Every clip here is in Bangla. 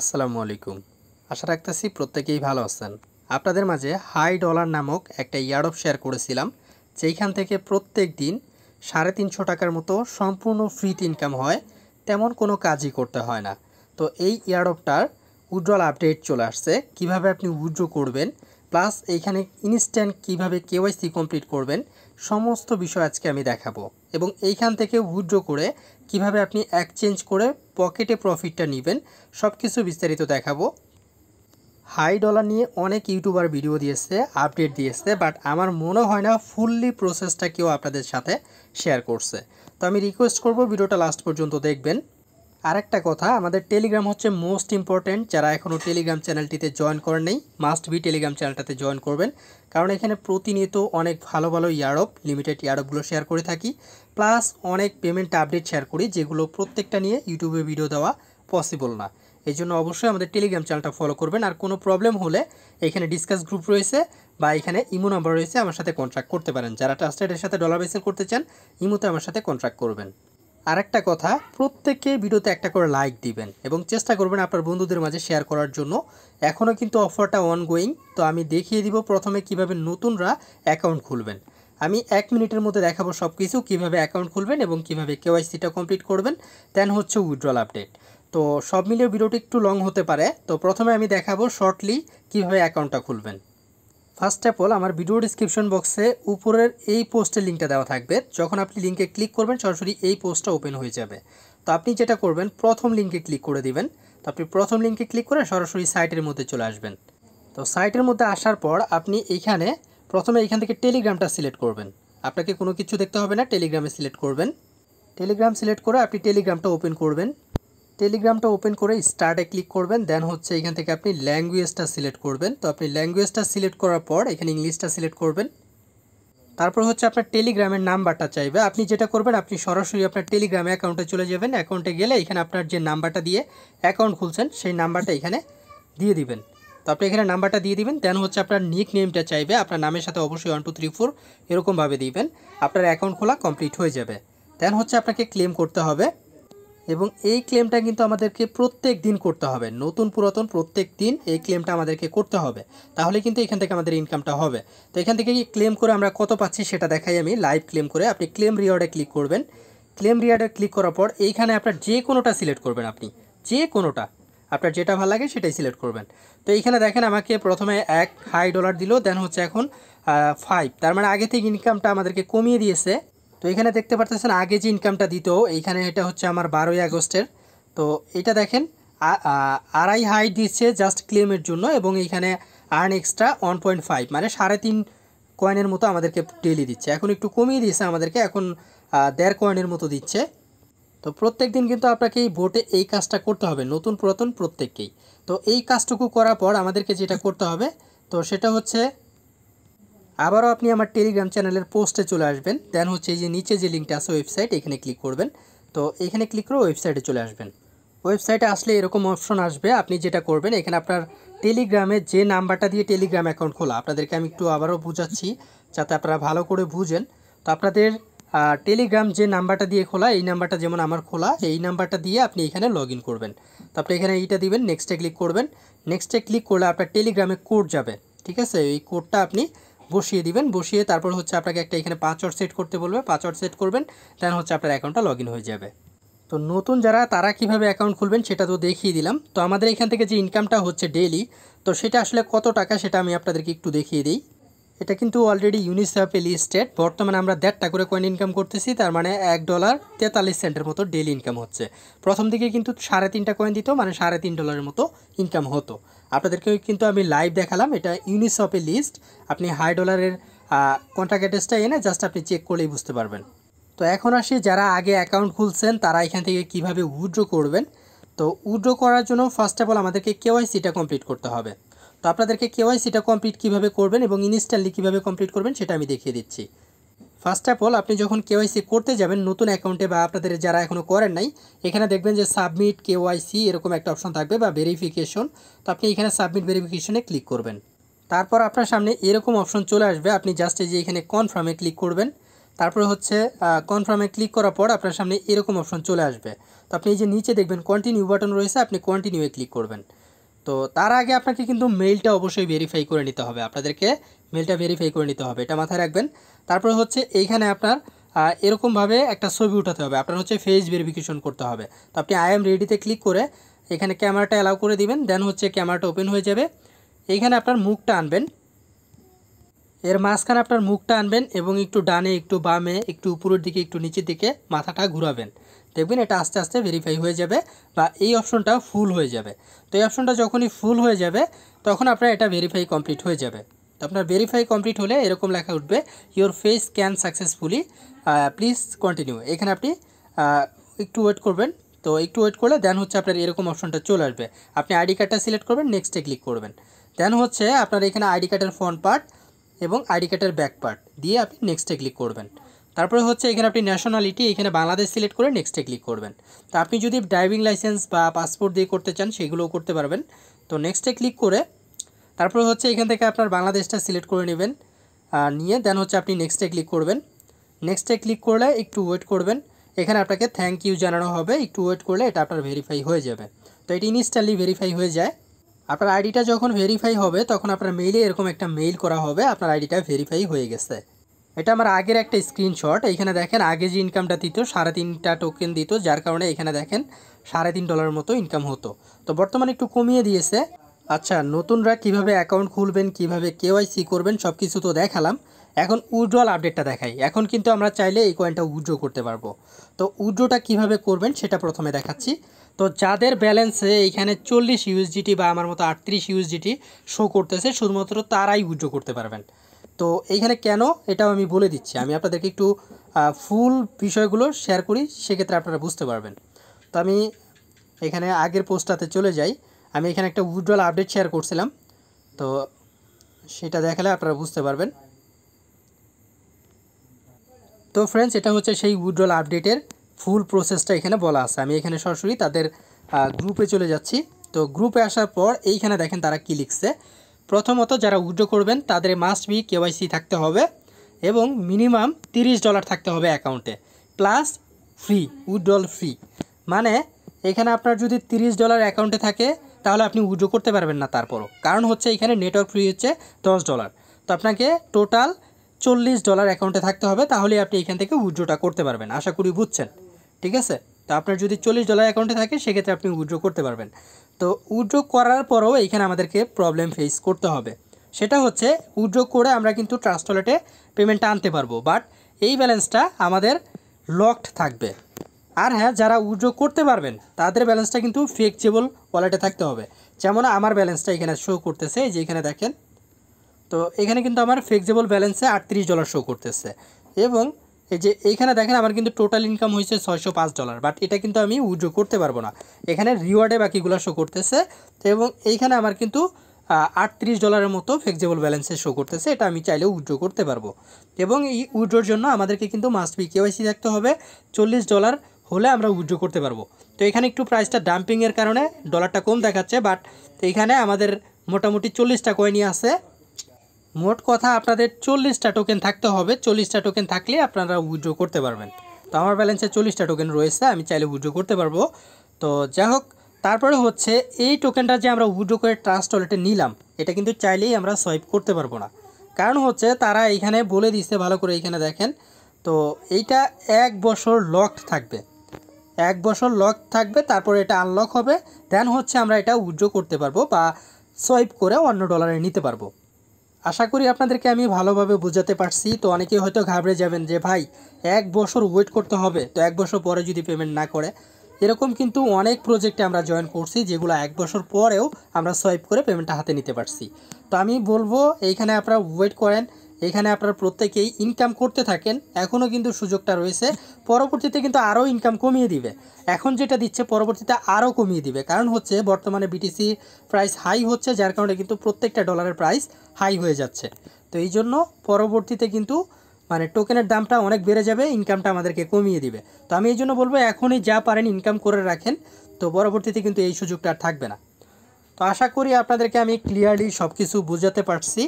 আসসালামু আলাইকুম আশা রাখতেছি প্রত্যেকেই ভালো আছেন আপনাদের মাঝে হাই ডলার নামক একটা অফ শেয়ার করেছিলাম যেইখান থেকে প্রত্যেক দিন সাড়ে তিনশো টাকার মতো সম্পূর্ণ ফ্রিতে ইনকাম হয় তেমন কোনো কাজই করতে হয় না তো এই অফটার উজ্জ্বল আপডেট চলে আসছে কিভাবে আপনি উজ্জ্বল করবেন প্লাস এইখানে ইনস্ট্যান্ট কিভাবে কেওয়াইসি কমপ্লিট করবেন সমস্ত বিষয় আজকে আমি দেখাবো এবং এইখান থেকে উইড্রো করে কিভাবে আপনি এক্সচেঞ্জ করে পকেটে প্রফিটটা নেবেন সব কিছু বিস্তারিত দেখাবো হাই ডলার নিয়ে অনেক ইউটিউবার ভিডিও দিয়েছে আপডেট দিয়েছে বাট আমার মনে হয় না ফুললি প্রসেসটা কেউ আপনাদের সাথে শেয়ার করছে তো আমি রিকোয়েস্ট করব ভিডিওটা লাস্ট পর্যন্ত দেখবেন আরেকটা কথা আমাদের টেলিগ্রাম হচ্ছে মোস্ট ইম্পর্ট্যান্ট যারা এখনও টেলিগ্রাম চ্যানেলটিতে জয়েন করেন নেই মাস্ট বি টেলিগ্রাম চ্যানেলটাতে জয়েন করবেন কারণ এখানে প্রতিনিয়ত অনেক ভালো ভালো ইয়ারোপ লিমিটেড ইয়ারোপগুলো শেয়ার করে থাকি প্লাস অনেক পেমেন্ট আপডেট শেয়ার করি যেগুলো প্রত্যেকটা নিয়ে ইউটিউবে ভিডিও দেওয়া পসিবল না এই জন্য অবশ্যই আমাদের টেলিগ্রাম চ্যানেলটা ফলো করবেন আর কোনো প্রবলেম হলে এখানে ডিসকাস গ্রুপ রয়েছে বা এখানে ইমো নাম্বার রয়েছে আমার সাথে কন্ট্রাক্ট করতে পারেন যারা ট্রাস্টেডের সাথে ডলার বেসিং করতে চান ইমোতে আমার সাথে কন্ট্রাক্ট করবেন আর একটা কথা প্রত্যেককে ভিডিওতে একটা করে লাইক দিবেন এবং চেষ্টা করবেন আপনার বন্ধুদের মাঝে শেয়ার করার জন্য এখনও কিন্তু অফারটা অনগোয়িং তো আমি দেখিয়ে দিব প্রথমে কিভাবে নতুনরা অ্যাকাউন্ট খুলবেন আমি এক মিনিটের মধ্যে দেখাবো সব কিছু কীভাবে অ্যাকাউন্ট খুলবেন এবং কীভাবে কেওয়াইসিটা কমপ্লিট করবেন দেন হচ্ছে উইড্রল আপডেট তো সব মিলিয়ে ভিডিওটি একটু লং হতে পারে তো প্রথমে আমি দেখাবো শর্টলি কীভাবে অ্যাকাউন্টটা খুলবেন ফার্স্ট অ্যাপ অল আমার ভিডিও ডিসক্রিপশন বক্সে উপরের এই পোস্টের লিঙ্কটা দেওয়া থাকবে যখন আপনি লিঙ্কে ক্লিক করবেন সরাসরি এই পোস্টটা ওপেন হয়ে যাবে তো আপনি যেটা করবেন প্রথম লিঙ্কে ক্লিক করে দিবেন তো আপনি প্রথম লিঙ্কে ক্লিক করে সরাসরি সাইটের মধ্যে চলে আসবেন তো সাইটের মধ্যে আসার পর আপনি এখানে প্রথমে এখান থেকে টেলিগ্রামটা সিলেক্ট করবেন আপনাকে কোনো কিছু দেখতে হবে না টেলিগ্রামে সিলেক্ট করবেন টেলিগ্রাম সিলেক্ট করে আপনি টেলিগ্রামটা ওপেন করবেন টেলিগ্রামটা ওপেন করে স্টার্টে ক্লিক করবেন দেন হচ্ছে এখান থেকে আপনি ল্যাঙ্গুয়েজটা সিলেক্ট করবেন তো আপনি ল্যাঙ্গুয়েজটা সিলেক্ট করার পর এখানে ইংলিশটা সিলেক্ট করবেন তারপর হচ্ছে আপনার টেলিগ্রামের নাম্বারটা চাইবে আপনি যেটা করবেন আপনি সরাসরি আপনার টেলিগ্রামে অ্যাকাউন্টে চলে যাবেন অ্যাকাউন্টে গেলে এখানে আপনার যে নাম্বারটা দিয়ে অ্যাকাউন্ট খুলছেন সেই নাম্বারটা এখানে দিয়ে দিবেন তো আপনি এখানে নাম্বারটা দিয়ে দিবেন দেন হচ্ছে আপনার নিক নেমটা চাইবে আপনার নামের সাথে অবশ্যই ওয়ান টু থ্রি ফোর এরকমভাবে দিবেন আপনার অ্যাকাউন্ট খোলা কমপ্লিট হয়ে যাবে দেন হচ্ছে আপনাকে ক্লেম করতে হবে এবং এই ক্লেমটা কিন্তু আমাদেরকে প্রত্যেক দিন করতে হবে নতুন পুরাতন প্রত্যেক দিন এই ক্লেমটা আমাদেরকে করতে হবে তাহলে কিন্তু এখান থেকে আমাদের ইনকামটা হবে তো এখান থেকে ক্লেম করে আমরা কত পাচ্ছি সেটা দেখাই আমি লাইভ ক্লেম করে আপনি ক্লেম রিওয়ার্ডে ক্লিক করবেন ক্লেম রিওয়ার্ডে ক্লিক করার পর এইখানে আপনার যে কোনোটা সিলেক্ট করবেন আপনি যে কোনোটা আপনার যেটা ভালো লাগে সেটাই সিলেক্ট করবেন তো এইখানে দেখেন আমাকে প্রথমে এক হাই ডলার দিল দেন হচ্ছে এখন ফাইভ তার মানে আগে থেকে ইনকামটা আমাদেরকে কমিয়ে দিয়েছে তো এখানে দেখতে পারতেছেন আগে যে ইনকামটা দিত এইখানে এটা হচ্ছে আমার বারোই আগস্টের তো এটা দেখেন আড়াই হাই দিচ্ছে জাস্ট ক্লেমের জন্য এবং এইখানে earn extra one point five মানে সাড়ে তিন কয়েনের মতো আমাদেরকে ডেলি দিচ্ছে এখন একটু কমিয়ে দিয়েছে আমাদেরকে এখন দেড় কয়েনের মতো দিচ্ছে তো প্রত্যেক দিন কিন্তু আপনাকে এই ভোটে এই কাজটা করতে হবে নতুন পুরাতন প্রত্যেককেই তো এই কাজটুকু করার পর আমাদেরকে যেটা করতে হবে তো সেটা হচ্ছে আবারও আপনি আমার টেলিগ্রাম চ্যানেলের পোস্টে চলে আসবেন দেন হচ্ছে এই যে নিচে যে লিঙ্কটা আছে ওয়েবসাইট এখানে ক্লিক করবেন তো এখানে ক্লিক করে ওয়েবসাইটে চলে আসবেন ওয়েবসাইটে আসলে এরকম অপশন আসবে আপনি যেটা করবেন এখানে আপনার টেলিগ্রামে যে নাম্বারটা দিয়ে টেলিগ্রাম অ্যাকাউন্ট খোলা আপনাদেরকে আমি একটু আবারও বুঝাচ্ছি যাতে আপনারা ভালো করে বুঝেন তো আপনাদের টেলিগ্রাম যে নাম্বারটা দিয়ে খোলা এই নাম্বারটা যেমন আমার খোলা এই নাম্বারটা দিয়ে আপনি এখানে লগ করবেন তো আপনি এখানে এইটা দিবেন নেক্সটে ক্লিক করবেন নেক্সটে ক্লিক করলে আপনার টেলিগ্রামে কোড যাবে ঠিক আছে এই কোডটা আপনি বসিয়ে দিবেন বসিয়ে তারপর হচ্ছে আপনাকে একটা এখানে পাসওয়ার্ড সেট করতে বলবে পাসওয়ার্ড সেট করবেন দেন হচ্ছে আপনার অ্যাকাউন্টটা লগ হয়ে যাবে তো নতুন যারা তারা কিভাবে অ্যাকাউন্ট খুলবেন সেটা তো দেখিয়ে দিলাম তো আমাদের এখান থেকে যে ইনকামটা হচ্ছে ডেলি তো সেটা আসলে কত টাকা সেটা আমি আপনাদেরকে একটু দেখিয়ে দিই এটা কিন্তু অলরেডি ইউনিসেফে লিস্টেড বর্তমানে আমরা দেড়টা করে কয়েন ইনকাম করতেছি তার মানে এক ডলার তেতাল্লিশ সেন্টের মতো ডেলি ইনকাম হচ্ছে প্রথম দিকে কিন্তু সাড়ে তিনটা কয়েন দিত মানে সাড়ে তিন ডলারের মতো ইনকাম হতো আপনাদেরকে কিন্তু আমি লাইভ দেখালাম এটা ইউনিসপে লিস্ট আপনি হাই ডলারের কন্ট্রাক্ট অ্যাড্রেসটা এনে জাস্ট আপনি চেক করলেই বুঝতে পারবেন তো এখন আসি যারা আগে অ্যাকাউন্ট খুলছেন তারা এখান থেকে কিভাবে উইড্রো করবেন তো উইড্রো করার জন্য ফার্স্ট অফ অল আমাদেরকে কেওয়াইসিটা কমপ্লিট করতে হবে তো আপনাদেরকে কেওয়াইসিটা কমপ্লিট কীভাবে করবেন এবং ইনস্ট্যান্টলি কীভাবে কমপ্লিট করবেন সেটা আমি দেখিয়ে দিচ্ছি ফার্স্ট অফ অল আপনি যখন কেওয়াইসি করতে যাবেন নতুন অ্যাকাউন্টে বা আপনাদের যারা এখনও করেন নাই এখানে দেখবেন যে সাবমিট কেওয়াইসি এরকম একটা অপশন থাকবে বা ভেরিফিকেশন তো আপনি এখানে সাবমিট ভেরিফিকেশনে ক্লিক করবেন তারপর আপনার সামনে এরকম অপশন চলে আসবে আপনি জাস্ট এই যে এখানে কনফার্মে ক্লিক করবেন তারপরে হচ্ছে কনফার্মে ক্লিক করার পর আপনার সামনে এরকম অপশন চলে আসবে তো আপনি এই যে নিচে দেখবেন কন্টিনিউ বাটন রয়েছে আপনি কন্টিনিউয়ে ক্লিক করবেন তো তার আগে আপনাকে কিন্তু মেইলটা অবশ্যই ভেরিফাই করে নিতে হবে আপনাদেরকে মেলটা ভেরিফাই করে নিতে হবে এটা মাথায় রাখবেন তারপরে হচ্ছে এইখানে আপনার এরকমভাবে একটা ছবি উঠাতে হবে আপনার হচ্ছে ফেস ভেরিফিকেশন করতে হবে তো আপনি আই এম রেডিতে ক্লিক করে এখানে ক্যামেরাটা অ্যালাউ করে দিবেন দেন হচ্ছে ক্যামেরাটা ওপেন হয়ে যাবে এইখানে আপনার মুখটা আনবেন এর মাঝখানে আপনার মুখটা আনবেন এবং একটু ডানে একটু বামে একটু উপরের দিকে একটু নিচের দিকে মাথাটা ঘুরাবেন দেখবেন এটা আস্তে আস্তে ভেরিফাই হয়ে যাবে বা এই অপশনটা ফুল হয়ে যাবে তো এই অপশনটা যখনই ফুল হয়ে যাবে তখন আপনার এটা ভেরিফাই কমপ্লিট হয়ে যাবে তো আপনার ভেরিফাই কমপ্লিট হলে এরকম লেখা উঠবে your face can successfully please continue এখানে আপনি একটু ওয়েট করবেন তো একটু ওয়েট করলে দেন হচ্ছে আপনার এরকম অপশনটা চলে আসবে আপনি আইডি কার্ডটা সিলেক্ট করবেন নেক্সটে ক্লিক করবেন দেন হচ্ছে আপনার এখানে আইডি কার্ডের ফ্রন্ট পার্ট এবং আইডি কার্ডের ব্যাক পার্ট দিয়ে আপনি নেক্সটে ক্লিক করবেন তারপরে হচ্ছে এখানে আপনি ন্যাশনালিটি এখানে বাংলাদেশ সিলেক্ট করে নেক্সটে ক্লিক করবেন তো আপনি যদি ড্রাইভিং লাইসেন্স বা পাসপোর্ট দিয়ে করতে চান সেগুলোও করতে পারবেন তো নেক্সটে ক্লিক করে তারপরে হচ্ছে এখান থেকে আপনার বাংলাদেশটা সিলেক্ট করে নেবেন নিয়ে দেন হচ্ছে আপনি নেক্সটে ক্লিক করবেন নেক্সটে ক্লিক করলে একটু ওয়েট করবেন এখানে আপনাকে থ্যাংক ইউ জানানো হবে একটু ওয়েট করলে এটা আপনার ভেরিফাই হয়ে যাবে তো এটি ইনস্ট্যান্টলি ভেরিফাই হয়ে যায় আপনার আইডিটা যখন ভেরিফাই হবে তখন আপনার মেইলে এরকম একটা মেইল করা হবে আপনার আইডিটা ভেরিফাই হয়ে গেছে এটা আমার আগের একটা স্ক্রিনশট এইখানে দেখেন আগে যে ইনকামটা দিত সাড়ে তিনটা টোকেন দিত যার কারণে এখানে দেখেন সাড়ে তিন ডলার মতো ইনকাম হতো তো বর্তমানে একটু কমিয়ে দিয়েছে আচ্ছা নতুনরা কিভাবে অ্যাকাউন্ট খুলবেন কিভাবে কেওয়াইসি করবেন সব কিছু তো দেখালাম এখন উজ্জ্বল আপডেটটা দেখাই এখন কিন্তু আমরা চাইলে এই কয়েনটা উজ্জ্ব করতে পারবো তো উজ্জ্বটা কিভাবে করবেন সেটা প্রথমে দেখাচ্ছি তো যাদের ব্যালেন্সে এখানে চল্লিশ ইউএসডিটি বা আমার মতো আটত্রিশ ইউএসডিটি শো করতেছে শুধুমাত্র তারাই উজ্জ্ব করতে পারবেন তো এইখানে কেন এটাও আমি বলে দিচ্ছি আমি আপনাদেরকে একটু ফুল বিষয়গুলো শেয়ার করি সেক্ষেত্রে আপনারা বুঝতে পারবেন তো আমি এখানে আগের পোস্টটাতে চলে যাই আমি এখানে একটা উইড্রল আপডেট শেয়ার করছিলাম তো সেটা দেখালে আপনারা বুঝতে পারবেন তো ফ্রেন্ডস এটা হচ্ছে সেই উইড্রল আপডেটের ফুল প্রসেসটা এখানে বলা আছে আমি এখানে সরাসরি তাদের গ্রুপে চলে যাচ্ছি তো গ্রুপে আসার পর এইখানে দেখেন তারা কী লিখছে প্রথমত যারা উইড্রো করবেন তাদের মাস্ট বি কেওয়াইসি থাকতে হবে এবং মিনিমাম 30 ডলার থাকতে হবে অ্যাকাউন্টে প্লাস ফ্রি উইড্রল ফ্রি মানে এখানে আপনার যদি 30 ডলার অ্যাকাউন্টে থাকে তাহলে আপনি উইড্রো করতে পারবেন না তারপরও কারণ হচ্ছে এখানে নেটওয়ার্ক ফ্রি হচ্ছে দশ ডলার তো আপনাকে টোটাল চল্লিশ ডলার অ্যাকাউন্টে থাকতে হবে তাহলে আপনি এখান থেকে উইড্রোটা করতে পারবেন আশা করি বুঝছেন ঠিক আছে তো আপনার যদি চল্লিশ ডলার অ্যাকাউন্টে থাকে সেক্ষেত্রে আপনি উইড্রো করতে পারবেন তো উইড্রো করার পরেও এখানে আমাদেরকে প্রবলেম ফেস করতে হবে সেটা হচ্ছে উইড্রো করে আমরা কিন্তু ট্রাস্ট ওয়ালেটে পেমেন্টটা আনতে পারবো বাট এই ব্যালেন্সটা আমাদের লকড থাকবে আর হ্যাঁ যারা উইড্রো করতে পারবেন তাদের ব্যালেন্সটা কিন্তু ফ্লেক্সিবল ওয়ালেটে থাকতে হবে যেমন আমার ব্যালেন্সটা এখানে শো করতেছে এই যে এখানে দেখেন তো এখানে কিন্তু আমার ফ্লেক্সিবল ব্যালেন্সে আটত্রিশ ডলার শো করতেছে এবং এই যে এইখানে দেখেন আমার কিন্তু টোটাল ইনকাম হয়েছে ছয়শো পাঁচ ডলার বাট এটা কিন্তু আমি উইড্রো করতে পারবো না এখানে রিওয়ার্ডে বাকিগুলো শো করতেছে এবং এইখানে আমার কিন্তু আটত্রিশ ডলারের মতো ফ্লেক্সিবল ব্যালেন্সে শো করতেছে এটা আমি চাইলেও উইড্রো করতে পারবো এবং এই উইড্রোর জন্য আমাদেরকে কিন্তু মাস্ট বি কেওয়াইসি থাকতে হবে চল্লিশ ডলার হলে আমরা উইড্রো করতে পারবো তো এখানে একটু প্রাইসটা ডাম্পিংয়ের কারণে ডলারটা কম দেখাচ্ছে বাট এইখানে আমাদের মোটামুটি চল্লিশটা কয়েনই আছে মোট কথা আপনাদের চল্লিশটা টোকেন থাকতে হবে চল্লিশটা টোকেন থাকলে আপনারা উইড্রো করতে পারবেন তো আমার ব্যালেন্সে চল্লিশটা টোকেন রয়েছে আমি চাইলে উইড্রো করতে পারবো তো যাই হোক তারপরে হচ্ছে এই টোকেনটা যে আমরা উইড্রো করে ট্রাস্ট ওয়ালেটে নিলাম এটা কিন্তু চাইলেই আমরা সোয়াইপ করতে পারবো না কারণ হচ্ছে তারা এইখানে বলে দিচ্ছে ভালো করে এইখানে দেখেন তো এইটা এক বছর লকড থাকবে এক বছর লক থাকবে তারপরে এটা আনলক হবে দেন হচ্ছে আমরা এটা উইড্রো করতে পারবো বা সোয়াইপ করে অন্য ডলারে নিতে পারবো আশা করি আপনাদেরকে আমি ভালোভাবে বোঝাতে পারছি তো অনেকেই হয়তো ঘাবড়ে যাবেন যে ভাই এক বছর ওয়েট করতে হবে তো এক বছর পরে যদি পেমেন্ট না করে এরকম কিন্তু অনেক প্রজেক্টে আমরা জয়েন করছি যেগুলো এক বছর পরেও আমরা সোয়াইপ করে পেমেন্টটা হাতে নিতে পারছি তো আমি বলবো এইখানে আপনারা ওয়েট করেন এখানে আপনারা প্রত্যেকেই ইনকাম করতে থাকেন এখনও কিন্তু সুযোগটা রয়েছে পরবর্তীতে কিন্তু আরও ইনকাম কমিয়ে দিবে এখন যেটা দিচ্ছে পরবর্তীতে আরও কমিয়ে দিবে কারণ হচ্ছে বর্তমানে বিটিসি প্রাইস হাই হচ্ছে যার কারণে কিন্তু প্রত্যেকটা ডলারের প্রাইস হাই হয়ে যাচ্ছে তো এই জন্য পরবর্তীতে কিন্তু মানে টোকেনের দামটা অনেক বেড়ে যাবে ইনকামটা আমাদেরকে কমিয়ে দিবে তো আমি এই জন্য বলবো এখনই যা পারেন ইনকাম করে রাখেন তো পরবর্তীতে কিন্তু এই সুযোগটা আর থাকবে না তো আশা করি আপনাদেরকে আমি ক্লিয়ারলি সব কিছু বোঝাতে পারছি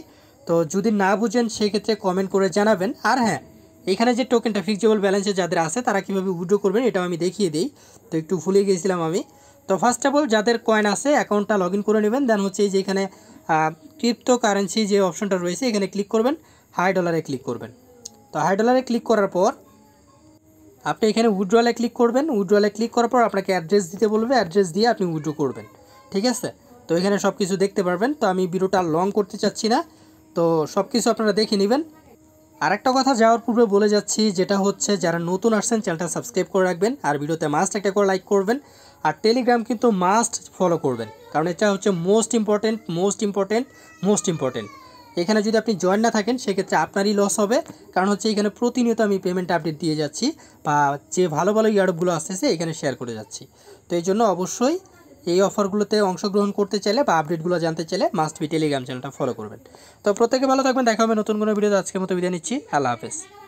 তো যদি না বুঝেন সেই ক্ষেত্রে কমেন্ট করে জানাবেন আর হ্যাঁ এখানে যে টোকেনটা ফিক্সেবল ব্যালেন্সে যাদের আছে তারা কীভাবে উইড্রো করবেন এটাও আমি দেখিয়ে দিই তো একটু ভুলে গিয়েছিলাম আমি তো ফার্স্ট অফ অল যাদের কয়েন আছে অ্যাকাউন্টটা লগ করে নেবেন দেন হচ্ছে এই যে এখানে ক্রিপ্টো কারেন্সি যে অপশনটা রয়েছে এখানে ক্লিক করবেন হাই ডলারে ক্লিক করবেন তো হাই ডলারে ক্লিক করার পর আপনি এখানে উইড্রোয়ালে ক্লিক করবেন উইড্রোয়ালে ক্লিক করার পর আপনাকে অ্যাড্রেস দিতে বলবে অ্যাড্রেস দিয়ে আপনি উইড্রো করবেন ঠিক আছে তো এখানে সব কিছু দেখতে পারবেন তো আমি ভিডিওটা লং করতে চাচ্ছি না তো সব কিছু আপনারা দেখে নেবেন আরেকটা কথা যাওয়ার পূর্বে বলে যাচ্ছি যেটা হচ্ছে যারা নতুন আসছেন চ্যানেলটা সাবস্ক্রাইব করে রাখবেন আর ভিডিওতে মাস্ট একটা করে লাইক করবেন আর টেলিগ্রাম কিন্তু মাস্ট ফলো করবেন কারণ এটা হচ্ছে most important most important most important এখানে যদি আপনি জয়েন না থাকেন সেক্ষেত্রে আপনারই লস হবে কারণ হচ্ছে এখানে প্রতিনিয়ত আমি পেমেন্ট আপডেট দিয়ে যাচ্ছি বা যে ভালো ভালো ইয়ারডগুলো আসতেছে এখানে শেয়ার করে যাচ্ছি তো এই জন্য অবশ্যই এই অফারগুলোতে অংশগ্রহণ করতে চাইলে বা আপডেটগুলো জানতে চাইলে মাস্ট বি টেলিগ্রাম চ্যানেলটা ফলো করবেন তো প্রত্যেকে ভালো থাকবেন দেখা হবে নতুন কোনো ভিডিওতে আজকের মতো বিদায় নিচ্ছি আল্লাহ হাফেজ